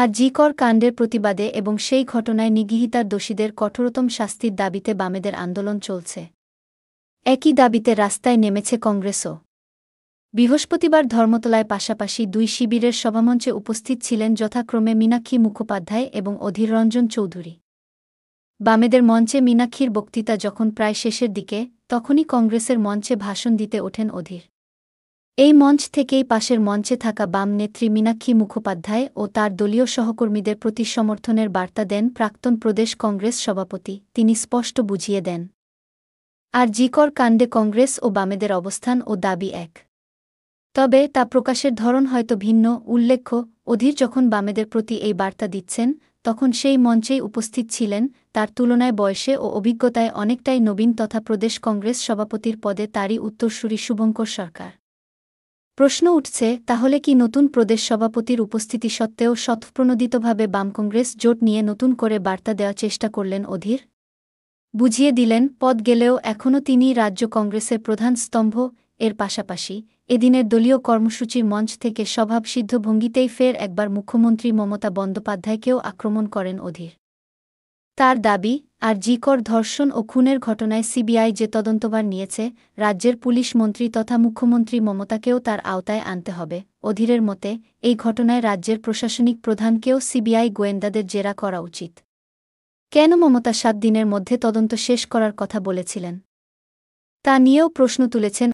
আর জিকর কাণ্ডের প্রতিবাদে এবং সেই ঘটনায় নিগৃহিতার দোষীদের কঠোরতম শাস্তির দাবিতে বামেদের আন্দোলন চলছে একই দাবিতে রাস্তায় নেমেছে কংগ্রেসও বৃহস্পতিবার ধর্মতলায় পাশাপাশি দুই শিবিরের সভামঞ্চে উপস্থিত ছিলেন যথাক্রমে মীনাক্ষী মুখোপাধ্যায় এবং অধীর রঞ্জন চৌধুরী বামেদের মঞ্চে মীনাক্ষীর বক্তৃতা যখন প্রায় শেষের দিকে তখনই কংগ্রেসের মঞ্চে ভাষণ দিতে ওঠেন অধীর এই মঞ্চ থেকেই পাশের মঞ্চে থাকা বাম নেত্রী মীনাক্ষী মুখোপাধ্যায় ও তার দলীয় সহকর্মীদের প্রতি সমর্থনের বার্তা দেন প্রাক্তন প্রদেশ কংগ্রেস সভাপতি তিনি স্পষ্ট বুঝিয়ে দেন আর জিকর কাণ্ডে কংগ্রেস ও বামেদের অবস্থান ও দাবি এক তবে তা প্রকাশের ধরন হয়তো ভিন্ন উল্লেখ্য অধীর যখন বামেদের প্রতি এই বার্তা দিচ্ছেন তখন সেই মঞ্চেই উপস্থিত ছিলেন তার তুলনায় বয়সে ও অভিজ্ঞতায় অনেকটাই নবীন তথা প্রদেশ কংগ্রেস সভাপতির পদে তারই উত্তরসূরি শুভঙ্কর সরকার প্রশ্ন উঠছে তাহলে কি নতুন প্রদেশ সভাপতির উপস্থিতি সত্ত্বেও স্বতঃপ্রণোদিতভাবে বাম কংগ্রেস জোট নিয়ে নতুন করে বার্তা দেওয়ার চেষ্টা করলেন অধীর বুঝিয়ে দিলেন পদ গেলেও এখনও তিনি রাজ্য কংগ্রেসের প্রধান স্তম্ভ এর পাশাপাশি এদিনের দলীয় কর্মসূচির মঞ্চ থেকে স্বভাবসিদ্ধ ভঙ্গিতেই ফের একবার মুখ্যমন্ত্রী মমতা বন্দ্যোপাধ্যায়কেও আক্রমণ করেন অধীর তার দাবি আর জিকর ধর্ষণ ও খুনের ঘটনায় সিবিআই যে তদন্তবার নিয়েছে রাজ্যের পুলিশ মন্ত্রী তথা মুখ্যমন্ত্রী মমতাকেও তার আওতায় আনতে হবে অধীরের মতে এই ঘটনায় রাজ্যের প্রশাসনিক প্রধানকেও সিবিআই গোয়েন্দাদের জেরা করা উচিত কেন মমতা সাত দিনের মধ্যে তদন্ত শেষ করার কথা বলেছিলেন তা নিয়েও প্রশ্ন তুলেছেন